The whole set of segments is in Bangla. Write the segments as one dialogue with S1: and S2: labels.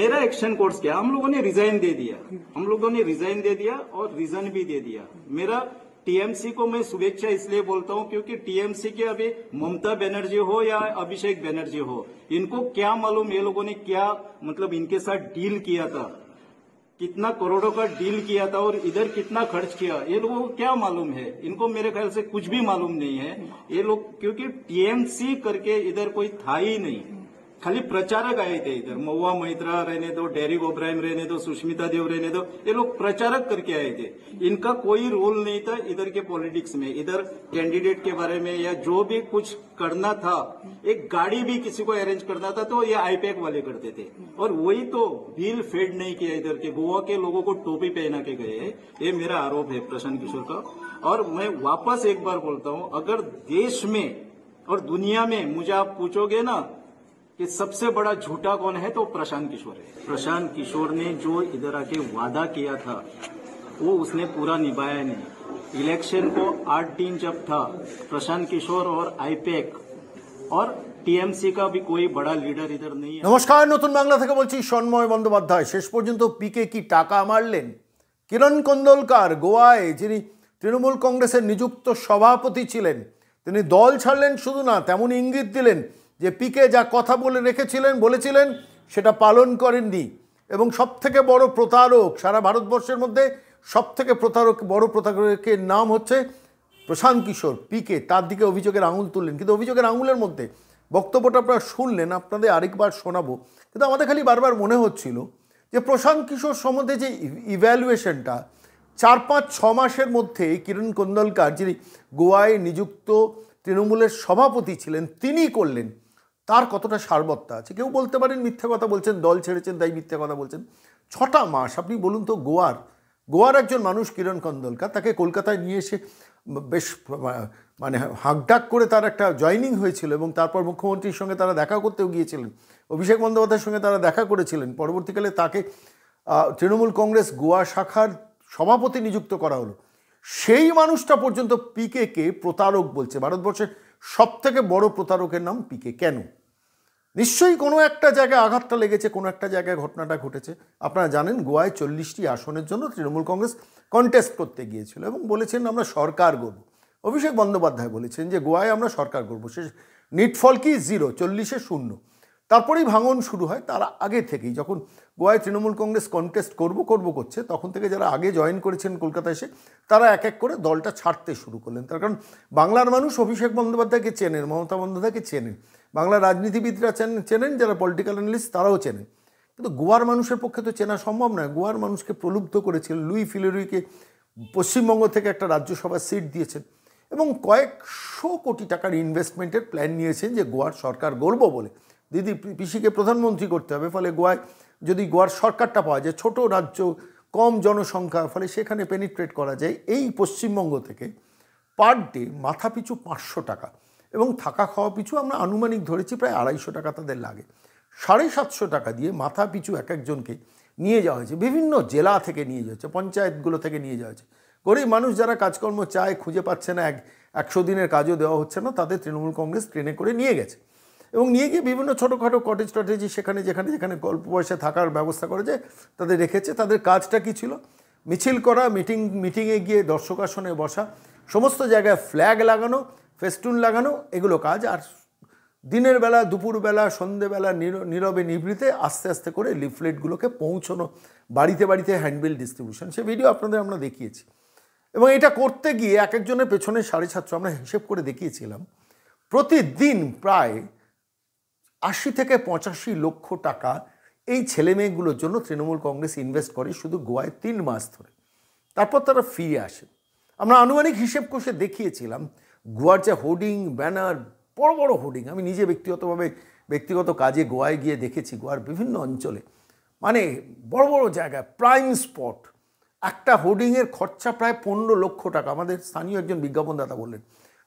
S1: मेरा एक्शन कोर्स क्या हम लोगों ने रिजाइन दे दिया हम लोगों ने रिजाइन दे दिया और रीजन भी दे दिया मेरा टीएमसी को मैं शुभेच्छा इसलिए बोलता हूँ क्योंकि टीएमसी के अभी ममता बनर्जी हो या अभिषेक बनर्जी हो इनको क्या मालूम ये लोगों ने क्या मतलब इनके साथ डील किया था कितना करोड़ों का डील किया था और इधर कितना खर्च किया ये लोगों को क्या मालूम है इनको मेरे ख्याल से कुछ भी मालूम नहीं है ये लोग क्योंकि टीएमसी करके इधर कोई था ही नहीं खाली प्रचारक आए थे इधर मऊआ महित्रा रहने दो डेरी ओब्राहिम रहने दो सुष्मिता देव रहने दो ये लोग प्रचारक करके आए थे इनका कोई रोल नहीं था इधर के पॉलिटिक्स में इधर कैंडिडेट के बारे में या जो भी कुछ करना था एक गाड़ी भी किसी को अरेंज करना था तो ये आईपैक वाले करते थे और वही तो बिल फेड नहीं किया इधर के गोवा के लोगों को टोपी पहना के गए ये मेरा आरोप है प्रशांत किशोर का और मैं वापस एक बार बोलता हूँ अगर देश में और दुनिया में मुझे आप पूछोगे ना कि सबसे बड़ा झूठा कौन है तो प्रशांत किशोर है प्रशांत किशोर ने जो इधर आके वादा किया था वो उसने पूरा निभाया नहीं इलेक्शन को आठ दिन जब था प्रशांत किशोर और आईपेक और टीएमसी का भी कोई बड़ा लीडर इधर नहीं है
S2: नमस्कार नतुन बांगला सन्मय बंदोपाध्याय शेष पर्त पी के टाका मारलें किरण कंदलकार गोवाए जिन तृणमूल कॉग्रेसर सभापति दल छाड़लें शुद्ध ना तेम इंगित दिलें যে পিকে যা কথা বলে রেখেছিলেন বলেছিলেন সেটা পালন করেননি এবং সবথেকে বড় প্রতারক সারা ভারতবর্ষের মধ্যে সবথেকে প্রতারক বড় প্রতারকের নাম হচ্ছে প্রশান্ত কিশোর পিকে তার দিকে অভিযোগের আঙুল তুললেন কিন্তু অভিযোগের আঙুলের মধ্যে বক্তব্যটা আপনারা শুনলেন আপনাদের আরেকবার শোনাবো কিন্তু আমাদের খালি বারবার মনে হচ্ছিল যে প্রশান্ত কিশোর সম্বন্ধে যে ইভ্যালুয়েশনটা চার পাঁচ ছ মাসের মধ্যে কিরণ কন্দলকার যিনি গোয়ায় নিযুক্ত তৃণমূলের সভাপতি ছিলেন তিনি করলেন তার কতটা সারবত্তা আছে কেউ বলতে পারেন মিথ্যে কথা বলছেন দল ছেড়েছেন তাই মিথ্যে কথা বলছেন ছটা মাস আপনি বলুন তো গোয়ার গোয়ার একজন মানুষ কিরণ কন্দলকা তাকে কলকাতায় নিয়ে এসে বেশ মানে হাঁকডাক করে তার একটা জয়নিং হয়েছিল এবং তারপর মুখ্যমন্ত্রীর সঙ্গে তারা দেখা করতেও গিয়েছিলেন অভিষেক বন্দ্যোপাধ্যায়ের সঙ্গে তারা দেখা করেছিলেন পরবর্তীকালে তাকে তৃণমূল কংগ্রেস গোয়া শাখার সভাপতি নিযুক্ত করা হলো সেই মানুষটা পর্যন্ত পিকে কে প্রতারক বলছে ভারতবর্ষের সবথেকে বড় প্রতারকের নাম পিকে কেন নিশ্চয়ই কোনো একটা জায়গায় আঘাতটা লেগেছে কোনো একটা জায়গায় ঘটনাটা ঘটেছে আপনারা জানেন গোয়ায় চল্লিশটি আসনের জন্য তৃণমূল কংগ্রেস কন্টেস্ট করতে গিয়েছিল এবং বলেছেন আমরা সরকার গড়ব অভিষেক বন্দ্যোপাধ্যায় বলেছেন যে গোয়ায় আমরা সরকার গড়ব সে নিটফল কি জিরো চল্লিশে শূন্য তারপরেই ভাঙন শুরু হয় তার আগে থেকেই যখন গোয়ায় তৃণমূল কংগ্রেস কন্টেস্ট করব করব করছে তখন থেকে যারা আগে জয়েন করেছেন কলকাতা এসে তারা এক এক করে দলটা ছাড়তে শুরু করলেন তার কারণ বাংলার মানুষ অভিষেক বন্দ্যোপাধ্যায়কে চেনেন মমতা বন্দ্যোপাধ্যায়কে চেনেন বাংলা রাজনীতিবিদরা চেন চেনেন যারা পলিটিক্যাল অ্যানালিস্ট তারাও চেনেন কিন্তু গোয়ার মানুষের পক্ষে তো চেনা সম্ভব নয় গোয়ার মানুষকে প্রলুব্ধ করেছিল লুই ফিলেরুইকে পশ্চিমবঙ্গ থেকে একটা রাজ্যসভা সিট দিয়েছেন এবং কয়েকশো কোটি টাকার ইনভেস্টমেন্টের প্ল্যান নিয়েছেন যে গোয়ার সরকার গড়ব বলে দিদি পিসিকে প্রধানমন্ত্রী করতে হবে ফলে গোয়ায় যদি গোয়ার সরকারটা পাওয়া যায় ছোট রাজ্য কম জনসংখ্যা ফলে সেখানে পেনিট্রেট করা যায় এই পশ্চিমবঙ্গ থেকে পার ডে মাথাপিছু পাঁচশো টাকা এবং থাকা খাওয়া পিছু আমরা আনুমানিক ধরেছি প্রায় আড়াইশো টাকা তাদের লাগে সাড়ে সাতশো টাকা দিয়ে মাথা পিছু এক একজনকে নিয়ে যাওয়া হয়েছে বিভিন্ন জেলা থেকে নিয়ে যাওয়া হচ্ছে পঞ্চায়েতগুলো থেকে নিয়ে যাওয়া হয়েছে গরিব মানুষ যারা কাজকর্ম চায় খুঁজে পাচ্ছে না এক একশো দিনের কাজও দেওয়া হচ্ছে না তাদের তৃণমূল কংগ্রেস ট্রেনে করে নিয়ে গেছে এবং নিয়ে গিয়ে বিভিন্ন ছোটোখাটো কটেজ টটেজ সেখানে যেখানে যেখানে গল্প পয়সা থাকার ব্যবস্থা করেছে তাদের রেখেছে তাদের কাজটা কী ছিল মিছিল করা মিটিং মিটিংয়ে গিয়ে দর্শক আসনে বসা সমস্ত জায়গায় ফ্ল্যাগ লাগানো ফেস্টুন লাগানো এগুলো কাজ আর দিনের বেলা দুপুরবেলা সন্ধেবেলা নীরবে নিভৃতে আস্তে আস্তে করে লিফলেটগুলোকে পৌঁছনো বাড়িতে বাড়িতে হ্যান্ডবিল ডিস্ট্রিবিউশন সে ভিডিও আপনাদের আমরা দেখিয়েছি এবং এটা করতে গিয়ে এক একজনের পেছনে সাড়ে সাতশো আমরা হিসেব করে দেখিয়েছিলাম প্রতিদিন প্রায় আশি থেকে পঁচাশি লক্ষ টাকা এই ছেলেমেয়েগুলোর জন্য তৃণমূল কংগ্রেস ইনভেস্ট করে শুধু গোয়ায় তিন মাস ধরে তারপর তারা ফিরে আসে আমরা আনুমানিক হিসেব কষে দেখিয়েছিলাম গোয়ার যে হোর্ডিং ব্যানার বড় বড় হোর্ডিং আমি নিজে ব্যক্তিগতভাবে ব্যক্তিগত কাজে গোয়ায় গিয়ে দেখেছি গোয়ার বিভিন্ন অঞ্চলে মানে বড় বড় জায়গা প্রাইম স্পট একটা হোর্ডিংয়ের খরচা প্রায় পনেরো লক্ষ টাকা আমাদের স্থানীয় একজন বিজ্ঞাপনদাতা বললেন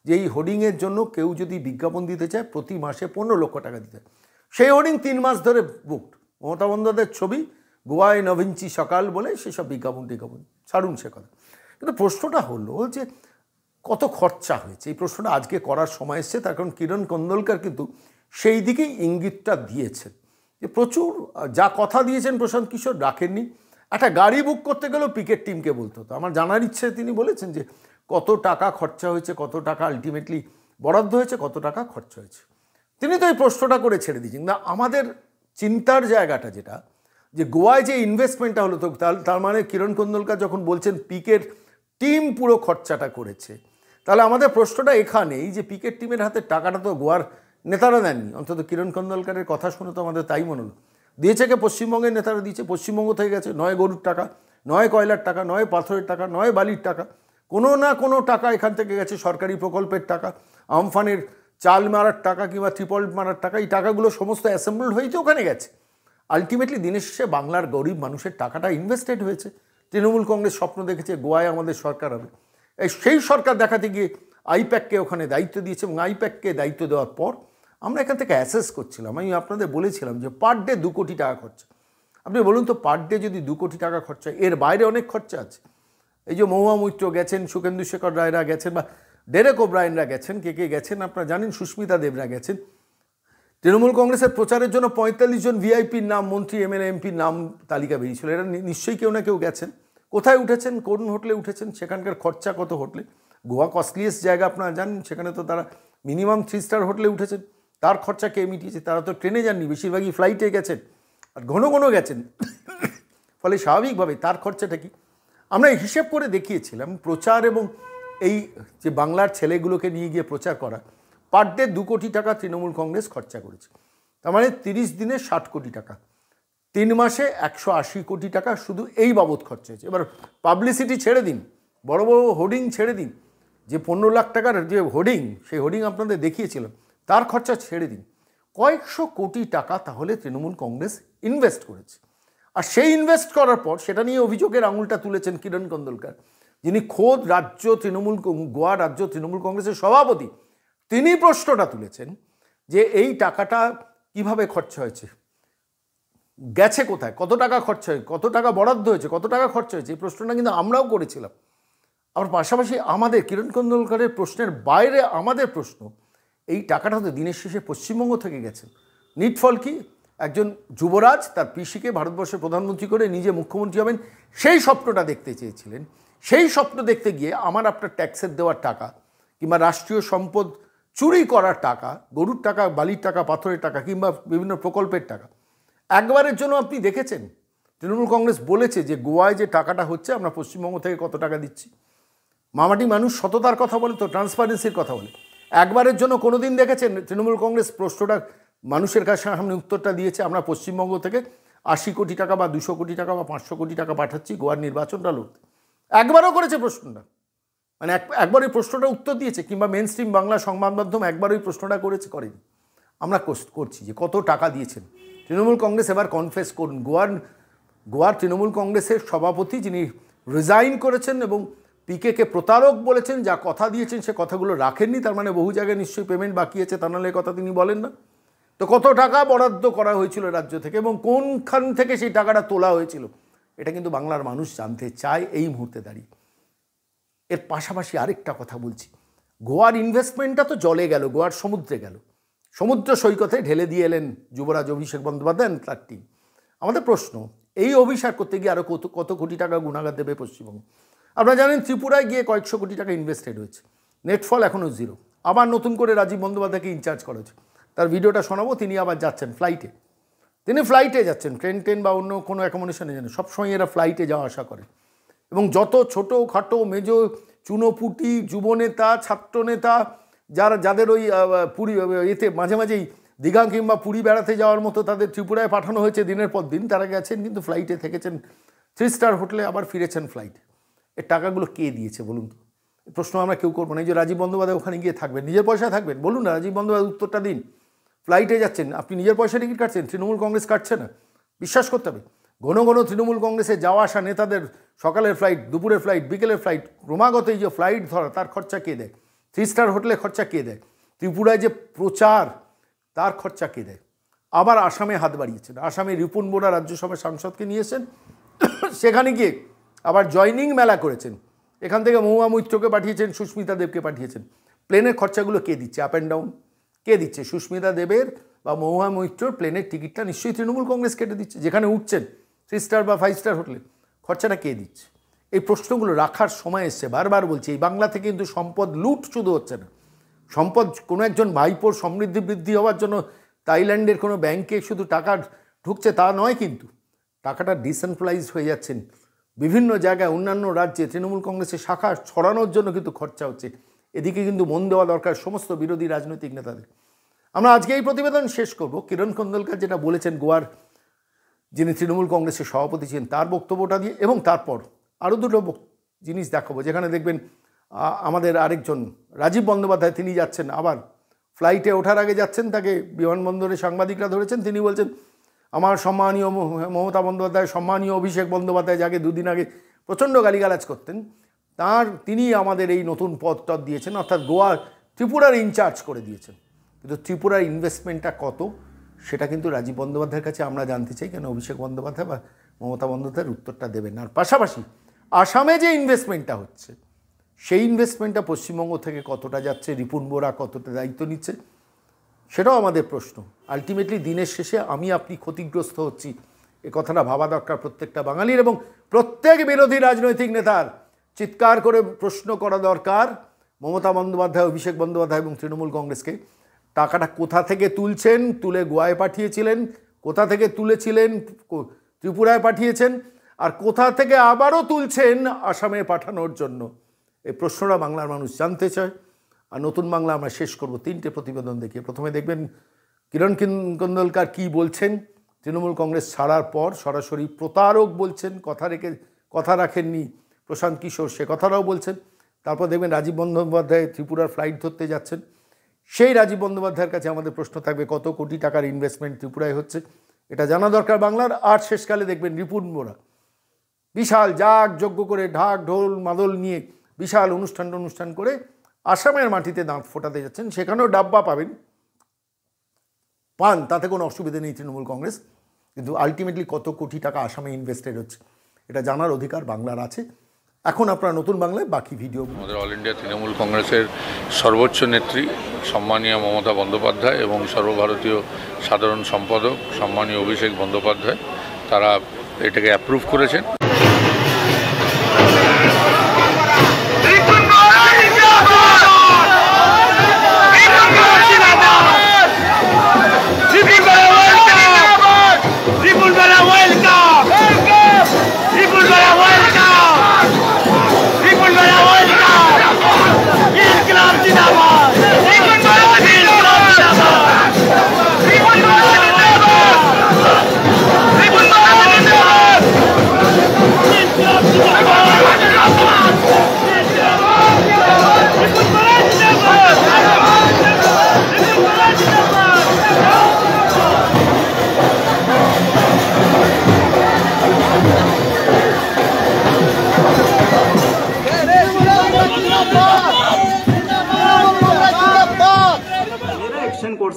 S2: যে এই হোর্ডিংয়ের জন্য কেউ যদি বিজ্ঞাপন দিতে চায় প্রতি মাসে পনেরো লক্ষ টাকা দিতে সেই হোর্ডিং তিন মাস ধরে বুকড মমতা বন্দ্যোপাধ্যায়ের ছবি গোয়ায় নভিঞ্চি সকাল বলে সেসব বিজ্ঞাপন টিজ্ঞাপন ছাড়ুন সে কথা কিন্তু প্রশ্নটা হলো যে কত খরচা হয়েছে এই প্রশ্নটা আজকে করার সময় এসছে তার কারণ কিরণ কন্দলকার কিন্তু সেই দিকেই ইঙ্গিতটা দিয়েছেন যে প্রচুর যা কথা দিয়েছেন প্রশান্ত কিশোর রাখেননি একটা গাড়ি বুক করতে গেলেও পিকেট টিমকে বলতে হতো আমার জানার ইচ্ছে তিনি বলেছেন যে কত টাকা খরচা হয়েছে কত টাকা আলটিমেটলি বরাদ্দ হয়েছে কত টাকা খরচা হয়েছে তিনি তো এই প্রশ্নটা করে ছেড়ে দিয়েছেন না আমাদের চিন্তার জায়গাটা যেটা যে গোয়ায় যে ইনভেস্টমেন্টটা হলো তো তার মানে কিরণ কন্দলকার যখন বলছেন পিকের টিম পুরো খরচাটা করেছে তাহলে আমাদের প্রশ্নটা এখানেই যে পিকেট টিমের হাতে টাকাটা তো গোয়ার নেতারা দেননি অন্তত কিরণ কন্দলকারের কথা শুনে তো আমাদের তাই মনে হলো দিয়েছে কে পশ্চিমবঙ্গের নেতারা দিয়েছে পশ্চিমবঙ্গ থেকে গেছে নয় গরুর টাকা নয় কয়লার টাকা নয় পাথরের টাকা নয় বালির টাকা কোনো না কোনো টাকা এখান থেকে গেছে সরকারি প্রকল্পের টাকা আমফানের চাল মারার টাকা কিংবা ত্রিপল মারার টাকা এই টাকাগুলো সমস্ত অ্যাসেম্বলড হয়েই তো ওখানে গেছে আলটিমেটলি দিনের শেষে বাংলার গরিব মানুষের টাকাটা ইনভেস্টেড হয়েছে তৃণমূল কংগ্রেস স্বপ্ন দেখেছে গোয়ায় আমাদের সরকার হবে সেই সরকার দেখাতে গিয়ে আইপ্যাককে ওখানে দায়িত্ব দিয়েছে এবং আইপ্যাককে দায়িত্ব দেওয়ার পর আমরা এখান থেকে অ্যাসেস করছিলাম আমি আপনাদের বলেছিলাম যে পার ডে দু কোটি টাকা খরচা আপনি বলুন তো পার ডে যদি দু কোটি টাকা খরচা এর বাইরে অনেক খরচা আছে এই যে মহুয়া মৈত্র গেছেন সুকেন্দু শেখর রায়রা গেছেন বা ডেরেক ওব্রায়নরা গেছেন কে কে গেছেন আপনারা জানেন সুস্মিতা দেবরা গেছেন তৃণমূল কংগ্রেসের প্রচারের জন্য পঁয়তাল্লিশ জন ভিআইপির নাম মন্ত্রী এমএলএ এমপির নাম তালিকা বেরিয়েছিল এরা নিশ্চয়ই কেউ না কেউ গেছেন কোথায় উঠেছেন কোন হোটেলে উঠেছেন সেখানকার খরচা কত হোটেলে গোয়া কস্টলিয়েস্ট জায়গা আপনারা জানেন সেখানে তো তারা মিনিমাম থ্রি স্টার হোটেলে উঠেছেন তার খরচা কে মিটিয়েছে তারা তো ট্রেনে যাননি বেশিরভাগই ফ্লাইটে গেছেন আর ঘন ঘন গেছেন ফলে স্বাভাবিকভাবে তার খরচাটা কি আমরা হিসেব করে দেখিয়েছিলাম প্রচার এবং এই যে বাংলার ছেলেগুলোকে নিয়ে গিয়ে প্রচার করা পার ডে দু কোটি টাকা তৃণমূল কংগ্রেস খরচা করেছে তার মানে তিরিশ দিনে ষাট কোটি টাকা তিন মাসে একশো আশি কোটি টাকা শুধু এই বাবদ খরচা হয়েছে এবার পাবলিসিটি ছেড়ে দিন বড় বড় হোর্ডিং ছেড়ে দিন যে পনেরো লাখ টাকার যে হোর্ডিং সেই হোর্ডিং আপনাদের দেখিয়েছিলাম তার খরচা ছেড়ে দিন কয়েকশো কোটি টাকা তাহলে তৃণমূল কংগ্রেস ইনভেস্ট করেছে আর সেই ইনভেস্ট করার পর সেটা নিয়ে অভিযোগের আঙুলটা তুলেছেন কিরণ কন্দলকার যিনি খোদ রাজ্য তৃণমূল গোয়া রাজ্য তৃণমূল কংগ্রেসের সভাপতি তিনি প্রশ্নটা তুলেছেন যে এই টাকাটা কিভাবে খরচা হয়েছে গেছে কোথায় কত টাকা খরচা হয়েছে কত টাকা বরাদ্দ হয়েছে কত টাকা খরচা হয়েছে এই প্রশ্নটা কিন্তু আমরাও করেছিলাম আবার পাশাপাশি আমাদের কিরণ কন্দলকারের প্রশ্নের বাইরে আমাদের প্রশ্ন এই টাকাটা তো দিনের শেষে পশ্চিমবঙ্গ থেকে গেছে নিটফল কি একজন যুবরাজ তার পিসিকে ভারতবর্ষের প্রধানমন্ত্রী করে নিজে মুখ্যমন্ত্রী হবেন সেই স্বপ্নটা দেখতে চেয়েছিলেন সেই স্বপ্ন দেখতে গিয়ে আমার আপনার ট্যাক্সের দেওয়ার টাকা কিংবা রাষ্ট্রীয় সম্পদ চুরি করার টাকা গরুর টাকা বালির টাকা পাথরের টাকা কিংবা বিভিন্ন প্রকল্পের টাকা একবারের জন্য আপনি দেখেছেন তৃণমূল কংগ্রেস বলেছে যে গোয়ায় যে টাকাটা হচ্ছে আমরা পশ্চিমবঙ্গ থেকে কত টাকা দিচ্ছি মামাটি মানুষ সততার কথা বলে তো ট্রান্সপারেন্সির কথা বলে একবারের জন্য কোনো দিন দেখেছেন তৃণমূল কংগ্রেস প্রশ্নটা মানুষের কাছে সামনে উত্তরটা দিয়েছে আমরা পশ্চিমবঙ্গ থেকে আশি কোটি টাকা বা দুশো কোটি টাকা বা পাঁচশো কোটি টাকা পাঠাচ্ছি গোয়ার নির্বাচনটা লড়তে একবারও করেছে প্রশ্নটা মানে একবার এই প্রশ্নটা উত্তর দিয়েছে কিংবা মেন স্ট্রিম বাংলা সংবাদ মাধ্যম একবার ওই প্রশ্নটা করেছে করেনি আমরা করছি যে কত টাকা দিয়েছেন তৃণমূল কংগ্রেস এবার কনফেস করুন গোয়ার গোয়ার তৃণমূল কংগ্রেসের সভাপতি যিনি রিজাইন করেছেন এবং পিকেকে প্রতারক বলেছেন যা কথা দিয়েছেন সে কথাগুলো রাখেননি তার মানে বহু জায়গায় নিশ্চয়ই পেমেন্ট বাকি আছে তা নাহলে কথা তিনি বলেন না তো কত টাকা বরাদ্দ করা হয়েছিল রাজ্য থেকে এবং কোনখান থেকে সেই টাকাটা তোলা হয়েছিল এটা কিন্তু বাংলার মানুষ জানতে চায় এই মুহূর্তে দাঁড়িয়ে এর পাশাপাশি আরেকটা কথা বলছি গোয়ার ইনভেস্টমেন্টটা তো জলে গেল গোয়ার সমুদ্রে গেল সমুদ্র সৈকতে ঢেলে দিয়ে এলেন যুবরাজ অভিষেক বন্দ্যোপাধ্যায় তার টিম আমাদের প্রশ্ন এই অভিশাপ করতে গিয়ে আরও কত কত কোটি টাকা গুণাগার দেবে পশ্চিমবঙ্গ আপনারা জানেন ত্রিপুরায় গিয়ে কয়েকশো কোটি টাকা ইনভেস্টেড হয়েছে নেটফল এখনও জিরো আবার নতুন করে রাজীব বন্দ্যোপাধ্যায়কে ইনচার্জ করা হয়েছে তার ভিডিওটা শোনাবো তিনি আবার যাচ্ছেন ফ্লাইটে তিনি ফ্লাইটে যাচ্ছেন ট্রেন ট্রেন বা অন্য কোনো অ্যাকোমোডেশনে যান সবসময় এরা ফ্লাইটে যাওয়া আসা করে এবং যত ছোটো খাটো মেজো চুনোপুটি যুবনেতা ছাত্রনেতা যারা যাদের ওই পুরী এতে মাঝে মাঝেই দীঘা কিংবা পুরী বেড়াতে যাওয়ার মতো তাদের ত্রিপুরায় পাঠানো হয়েছে দিনের পর দিন তারা গেছেন কিন্তু ফ্লাইটে থেকেছেন থ্রি স্টার হোটেলে আবার ফিরেছেন ফ্লাইট এর টাকাগুলো কে দিয়েছে বলুন তো প্রশ্ন আমরা কেউ করবো না এই যে রাজীব বন্দ্যোপাধ্যায় ওখানে গিয়ে থাকবেন নিজের পয়সায় থাকবেন বলুন না রাজীব বন্দ্যোপাধ্যায় উত্তরটা দিন ফ্লাইটে যাচ্ছেন আপনি নিজের পয়সা টিকিট কাটছেন তৃণমূল কংগ্রেস কাটছে না বিশ্বাস করতে হবে ঘন ঘন তৃণমূল কংগ্রেসে যাওয়া আসা নেতাদের সকালের ফ্লাইট দুপুরের ফ্লাইট বিকেলের ফ্লাইট ক্রমাগত এই যে ফ্লাইট ধরা তার খরচা কে দেয় থ্রি স্টার হোটেলে খরচা কে দেয় ত্রিপুরায় যে প্রচার তার খরচা কে দেয় আবার আসামে হাত বাড়িয়েছেন আসামে রিপুন বোরা রাজ্যসভার সাংসদকে নিয়েছেন সেখানে গিয়ে আবার জয়নিং মেলা করেছেন এখান থেকে মহুয়া মৈত্রকে পাঠিয়েছেন সুস্মিতা দেবকে পাঠিয়েছেন প্লেনের খরচাগুলো কে দিচ্ছে আপ অ্যান্ড ডাউন কে দিচ্ছে সুস্মিতা দেবের বা মহুয়া মৈত্রর প্লেনের টিকিটটা নিশ্চয়ই তৃণমূল কংগ্রেস কেটে দিচ্ছে যেখানে উঠছেন থ্রি স্টার বা ফাইভ স্টার হোটেলে খরচাটা কে দিচ্ছে এই প্রশ্নগুলো রাখার সময় এসছে বারবার বলছি এই বাংলা থেকে কিন্তু সম্পদ লুট শুধু হচ্ছে না সম্পদ কোনো একজন ভাইপোর সমৃদ্ধি বৃদ্ধি হওয়ার জন্য তাইল্যান্ডের কোনো ব্যাংকে শুধু টাকা ঢুকছে তা নয় কিন্তু টাকাটা ডিসেন্ট্রালাইজ হয়ে যাচ্ছেন বিভিন্ন জায়গায় অন্যান্য রাজ্যে তৃণমূল কংগ্রেসের শাখা ছড়ানোর জন্য কিন্তু খরচা হচ্ছে এদিকে কিন্তু মন দেওয়া দরকার সমস্ত বিরোধী রাজনৈতিক নেতাদের আমরা আজকে এই প্রতিবেদন শেষ করব কিরণ কন্দলকার যেটা বলেছেন গোয়ার যিনি তৃণমূল কংগ্রেসের সভাপতি ছিলেন তার বক্তব্যটা দিয়ে এবং তারপর আরও দুটো জিনিস দেখাবো যেখানে দেখবেন আমাদের আরেকজন রাজীব বন্দ্যোপাধ্যায় তিনি যাচ্ছেন আবার ফ্লাইটে ওঠার আগে যাচ্ছেন তাকে বিমানবন্দরে সাংবাদিকরা ধরেছেন তিনি বলছেন আমার সম্মানীয় মমতা বন্দ্যোপাধ্যায় সম্মানীয় অভিষেক বন্দ্যোপাধ্যায় যাকে দুদিন আগে প্রচণ্ড গালিগালাজ করতেন তার তিনি আমাদের এই নতুন টদ দিয়েছেন অর্থাৎ গোয়ার ত্রিপুরার ইনচার্জ করে দিয়েছেন কিন্তু ত্রিপুরার ইনভেস্টমেন্টটা কত সেটা কিন্তু রাজীব বন্দ্যোপাধ্যায়ের কাছে আমরা জানতে চাই কেন অভিষেক বন্দ্যোপাধ্যায় বা মমতা বন্দ্যোপাধ্যায়ের উত্তরটা দেবেন আর পাশাপাশি আসামে যে ইনভেস্টমেন্টটা হচ্ছে সেই ইনভেস্টমেন্টটা পশ্চিমবঙ্গ থেকে কতটা যাচ্ছে রিপুন বোরা কতটা দায়িত্ব নিচ্ছে সেটাও আমাদের প্রশ্ন আলটিমেটলি দিনের শেষে আমি আপনি ক্ষতিগ্রস্ত হচ্ছি এ কথাটা ভাবা দরকার প্রত্যেকটা বাঙালির এবং প্রত্যেক বিরোধী রাজনৈতিক নেতার চিৎকার করে প্রশ্ন করা দরকার মমতা বন্দ্যোপাধ্যায় অভিষেক বন্দ্যোপাধ্যায় এবং তৃণমূল কংগ্রেসকে টাকাটা কোথা থেকে তুলছেন তুলে গোয়ায় পাঠিয়েছিলেন কোথা থেকে তুলেছিলেন ত্রিপুরায় পাঠিয়েছেন আর কোথা থেকে আবারও তুলছেন আসামে পাঠানোর জন্য এই প্রশ্নটা বাংলার মানুষ জানতে চায় আর নতুন বাংলা আমরা শেষ করব তিনটে প্রতিবেদন দেখে প্রথমে দেখবেন কিরণ কন্দলকার কি বলছেন তৃণমূল কংগ্রেস ছাড়ার পর সরাসরি প্রতারক বলছেন কথা রেখে কথা রাখেননি প্রশান্ত কিশোর সে কথাটাও বলছেন তারপর দেখবেন রাজীব বন্দ্যোপাধ্যায় ত্রিপুরার ফ্লাইট ধরতে যাচ্ছেন সেই রাজীব বন্দ্যোপাধ্যায়ের কাছে আমাদের প্রশ্ন থাকবে কত কোটি টাকার ইনভেস্টমেন্ট ত্রিপুরায় হচ্ছে এটা জানা দরকার বাংলার আর শেষকালে দেখবেন রিপুন বোরা বিশাল যাগ যজ্ঞ করে ঢাক ঢোল মাদল নিয়ে বিশাল অনুষ্ঠান অনুষ্ঠান করে আসামের মাটিতে দাঁত ফোটাতে যাচ্ছেন সেখানেও ডাব্বা পাবেন পান তাতে কোনো অসুবিধে নেই তৃণমূল কংগ্রেস কিন্তু আলটিমেটলি কত কোটি টাকা আসামে ইনভেস্টেড হচ্ছে এটা জানার অধিকার বাংলার আছে এখন আপনারা নতুন বাংলায় বাকি ভিডিও আমাদের অল ইন্ডিয়া তৃণমূল কংগ্রেসের সর্বোচ্চ নেত্রী সম্মানীয় মমতা বন্দ্যোপাধ্যায় এবং সর্বভারতীয় সাধারণ সম্পাদক সম্মানীয় অভিষেক বন্দ্যোপাধ্যায় তারা এটাকে অ্যাপ্রুভ করেছেন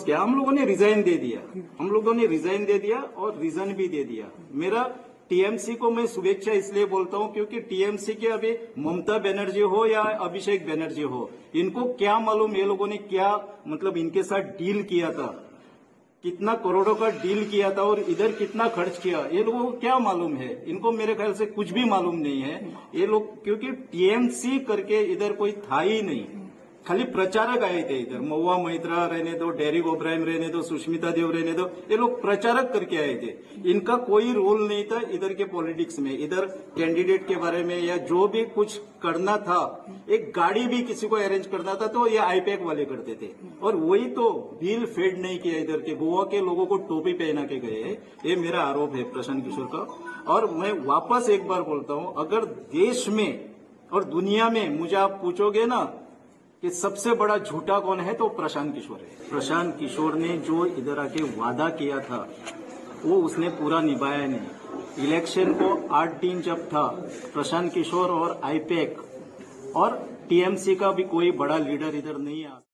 S1: क्या हम लोगों ने रिजाइन दे दिया हम लोगों ने रिजाइन दे दिया और रीजन भी दे दिया मेरा टीएमसी को मैं शुभेच्छा इसलिए बोलता हूँ क्योंकि टीएमसी के अभी ममता बनर्जी हो या अभिषेक बनर्जी हो इनको क्या मालूम ये लोगों ने क्या मतलब इनके साथ डील किया था कितना करोड़ों का डील किया था और इधर कितना खर्च किया ये लोगों को क्या मालूम है इनको मेरे ख्याल से कुछ भी मालूम नहीं है ये लोग क्योंकि टीएमसी करके इधर कोई था ही नहीं खाली प्रचारक आए थे इधर मऊआ महित्रा रहने दो डेरी ओब्राहिम रहने दो सुष्मिता देव रहने दो ये लोग प्रचारक करके आए थे इनका कोई रोल नहीं था इधर के पॉलिटिक्स में इधर कैंडिडेट के बारे में या जो भी कुछ करना था एक गाड़ी भी किसी को अरेंज करना था तो ये आईपैक वाले करते थे और वही तो बिल फेड नहीं किया इधर के गोवा के लोगों को टोपी पहना के गए ये मेरा आरोप है प्रशांत किशोर का और मैं वापस एक बार बोलता हूँ अगर देश में और दुनिया में मुझे आप पूछोगे ना कि सबसे बड़ा झूठा कौन है तो प्रशांत किशोर है प्रशांत किशोर ने जो इधर आके वादा किया था वो उसने पूरा निभाया नहीं इलेक्शन को आठ दिन जब था प्रशांत किशोर और आईपेक और टीएमसी का भी कोई बड़ा लीडर इधर नहीं आ